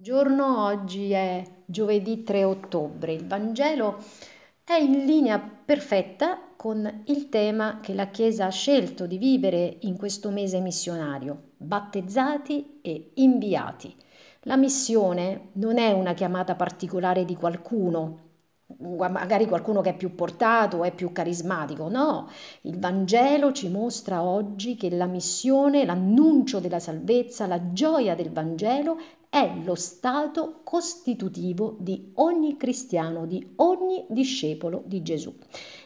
Giorno oggi è giovedì 3 ottobre. Il Vangelo è in linea perfetta con il tema che la Chiesa ha scelto di vivere in questo mese missionario, battezzati e inviati. La missione non è una chiamata particolare di qualcuno, magari qualcuno che è più portato, è più carismatico. No, il Vangelo ci mostra oggi che la missione, l'annuncio della salvezza, la gioia del Vangelo è lo stato costitutivo di ogni cristiano, di ogni discepolo di Gesù.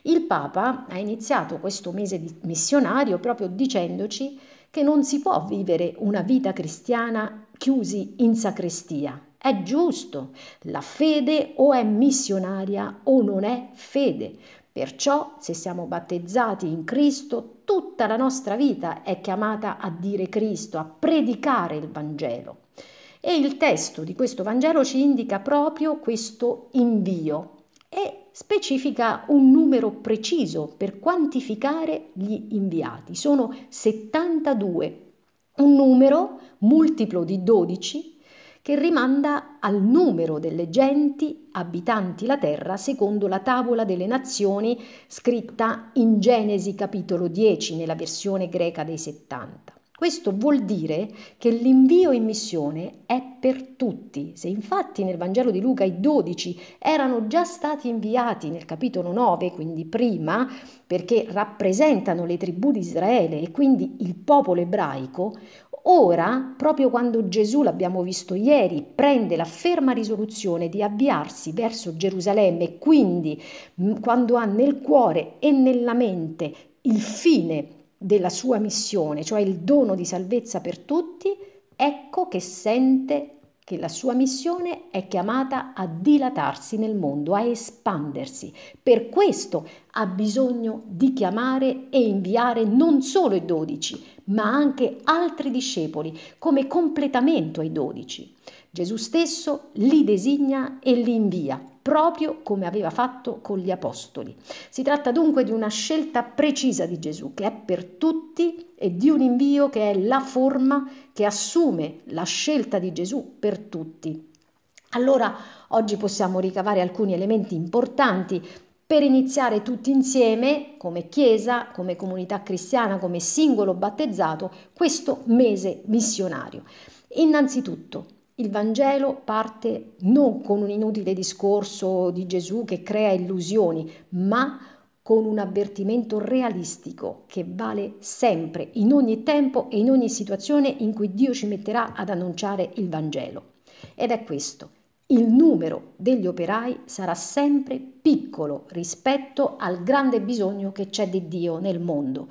Il Papa ha iniziato questo mese missionario proprio dicendoci che non si può vivere una vita cristiana chiusi in sacrestia, è giusto, la fede o è missionaria o non è fede. Perciò, se siamo battezzati in Cristo, tutta la nostra vita è chiamata a dire Cristo, a predicare il Vangelo. E il testo di questo Vangelo ci indica proprio questo invio e specifica un numero preciso per quantificare gli inviati. Sono 72, un numero multiplo di 12 che rimanda al numero delle genti abitanti la terra secondo la tavola delle nazioni scritta in Genesi capitolo 10 nella versione greca dei 70. Questo vuol dire che l'invio in missione è per tutti. Se infatti nel Vangelo di Luca i dodici erano già stati inviati nel capitolo 9, quindi prima, perché rappresentano le tribù di Israele e quindi il popolo ebraico, Ora, proprio quando Gesù, l'abbiamo visto ieri, prende la ferma risoluzione di avviarsi verso Gerusalemme e quindi mm, quando ha nel cuore e nella mente il fine della sua missione, cioè il dono di salvezza per tutti, ecco che sente che la sua missione è chiamata a dilatarsi nel mondo, a espandersi. Per questo ha bisogno di chiamare e inviare non solo i dodici, ma anche altri discepoli come completamento ai dodici. Gesù stesso li designa e li invia, proprio come aveva fatto con gli Apostoli. Si tratta dunque di una scelta precisa di Gesù, che è per tutti, e di un invio che è la forma che assume la scelta di Gesù per tutti. Allora, oggi possiamo ricavare alcuni elementi importanti per iniziare tutti insieme, come Chiesa, come comunità cristiana, come singolo battezzato, questo mese missionario. Innanzitutto, il Vangelo parte non con un inutile discorso di Gesù che crea illusioni, ma con un avvertimento realistico che vale sempre, in ogni tempo e in ogni situazione in cui Dio ci metterà ad annunciare il Vangelo. Ed è questo, il numero degli operai sarà sempre piccolo rispetto al grande bisogno che c'è di Dio nel mondo.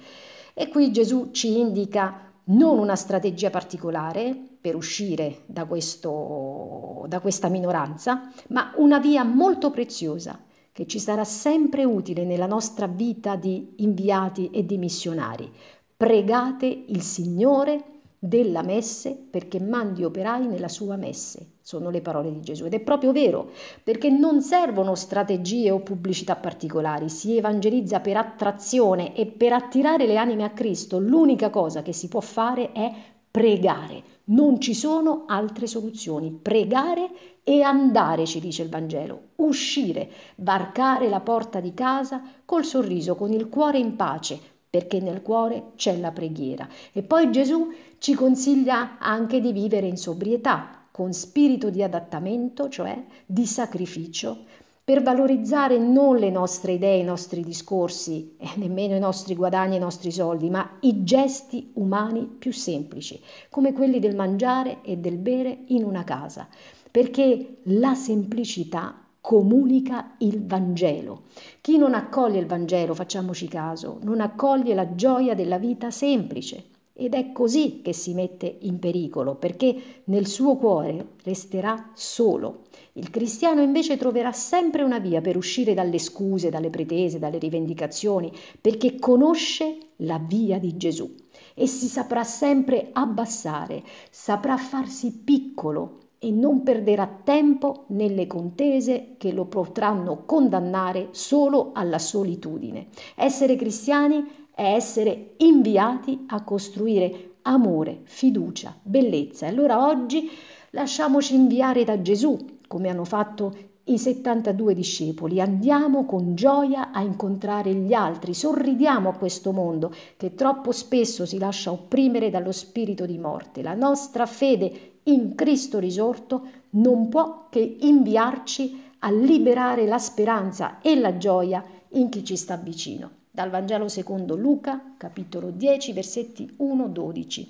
E qui Gesù ci indica non una strategia particolare, per uscire da, questo, da questa minoranza, ma una via molto preziosa che ci sarà sempre utile nella nostra vita di inviati e di missionari. Pregate il Signore della messe perché mandi operai nella sua messe. Sono le parole di Gesù ed è proprio vero, perché non servono strategie o pubblicità particolari, si evangelizza per attrazione e per attirare le anime a Cristo. L'unica cosa che si può fare è pregare. Non ci sono altre soluzioni. Pregare e andare, ci dice il Vangelo. Uscire, varcare la porta di casa col sorriso, con il cuore in pace, perché nel cuore c'è la preghiera. E poi Gesù ci consiglia anche di vivere in sobrietà, con spirito di adattamento, cioè di sacrificio, per valorizzare non le nostre idee, i nostri discorsi, e eh, nemmeno i nostri guadagni, i nostri soldi, ma i gesti umani più semplici, come quelli del mangiare e del bere in una casa, perché la semplicità comunica il Vangelo. Chi non accoglie il Vangelo, facciamoci caso, non accoglie la gioia della vita semplice, ed è così che si mette in pericolo, perché nel suo cuore resterà solo. Il cristiano invece troverà sempre una via per uscire dalle scuse, dalle pretese, dalle rivendicazioni, perché conosce la via di Gesù e si saprà sempre abbassare, saprà farsi piccolo e non perderà tempo nelle contese che lo potranno condannare solo alla solitudine. Essere cristiani è essere inviati a costruire amore, fiducia, bellezza. E allora oggi lasciamoci inviare da Gesù, come hanno fatto i 72 discepoli. Andiamo con gioia a incontrare gli altri, sorridiamo a questo mondo che troppo spesso si lascia opprimere dallo spirito di morte. La nostra fede in Cristo risorto non può che inviarci a liberare la speranza e la gioia in chi ci sta vicino dal Vangelo secondo Luca, capitolo 10, versetti 1-12.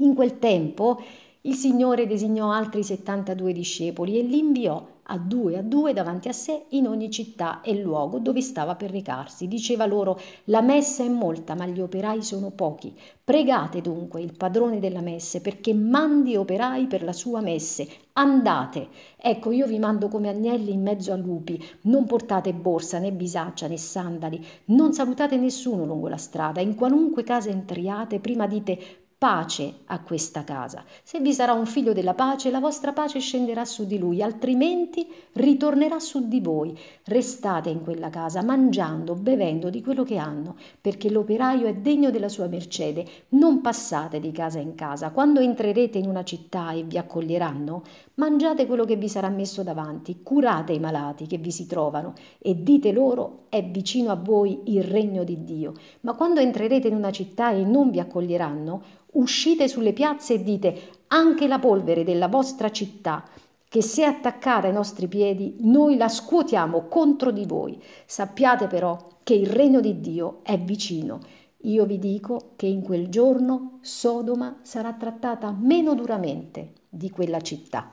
In quel tempo il Signore designò altri 72 discepoli e li inviò a due a due davanti a sé in ogni città e luogo dove stava per recarsi. Diceva loro: La messa è molta, ma gli operai sono pochi. Pregate dunque il padrone della messe perché mandi operai per la sua messe. Andate. Ecco, io vi mando come agnelli in mezzo a lupi. Non portate borsa né bisaccia né sandali. Non salutate nessuno lungo la strada. In qualunque casa entriate, prima dite pace a questa casa. Se vi sarà un figlio della pace, la vostra pace scenderà su di lui, altrimenti ritornerà su di voi. Restate in quella casa, mangiando, bevendo di quello che hanno, perché l'operaio è degno della sua mercede. Non passate di casa in casa. Quando entrerete in una città e vi accoglieranno, mangiate quello che vi sarà messo davanti, curate i malati che vi si trovano e dite loro è vicino a voi il regno di Dio. Ma quando entrerete in una città e non vi accoglieranno, uscite sulle piazze e dite anche la polvere della vostra città che se attaccata ai nostri piedi noi la scuotiamo contro di voi. Sappiate però che il regno di Dio è vicino. Io vi dico che in quel giorno Sodoma sarà trattata meno duramente di quella città.